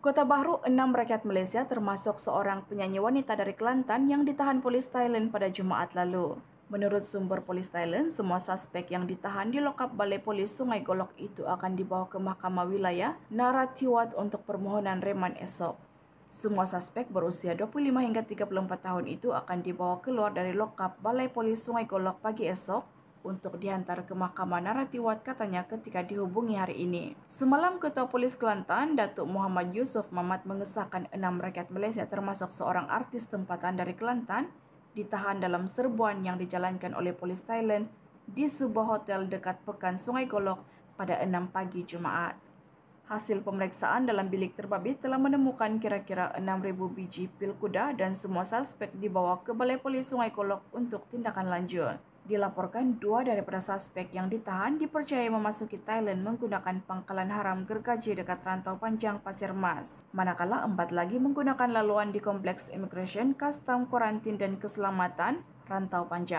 Kota Bahru, enam rakyat Malaysia termasuk seorang penyanyi wanita dari Kelantan yang ditahan polis Thailand pada Jumaat lalu. Menurut sumber polis Thailand, semua suspek yang ditahan di lokap balai polis Sungai Golok itu akan dibawa ke Mahkamah Wilayah Naratiwat untuk permohonan reman esok. Semua suspek berusia 25 hingga 34 tahun itu akan dibawa keluar dari lokap balai polis Sungai Golok pagi esok untuk diantar ke Mahkamah Naratiwat katanya ketika dihubungi hari ini. Semalam Ketua Polis Kelantan, Datuk Muhammad Yusuf Mamat mengesahkan enam rakyat Malaysia termasuk seorang artis tempatan dari Kelantan ditahan dalam serbuan yang dijalankan oleh polis Thailand di sebuah hotel dekat pekan Sungai Golok pada 6 pagi Jumaat. Hasil pemeriksaan dalam bilik terbabit telah menemukan kira-kira 6.000 biji pil kuda dan semua suspek dibawa ke Balai Polis Sungai Kolok untuk tindakan lanjut. Dilaporkan dua daripada suspek yang ditahan dipercaya memasuki Thailand menggunakan pangkalan haram gergaji dekat rantau panjang Pasir Mas. Manakala empat lagi menggunakan laluan di Kompleks Immigration, Custom, Quarantine dan Keselamatan, Rantau Panjang.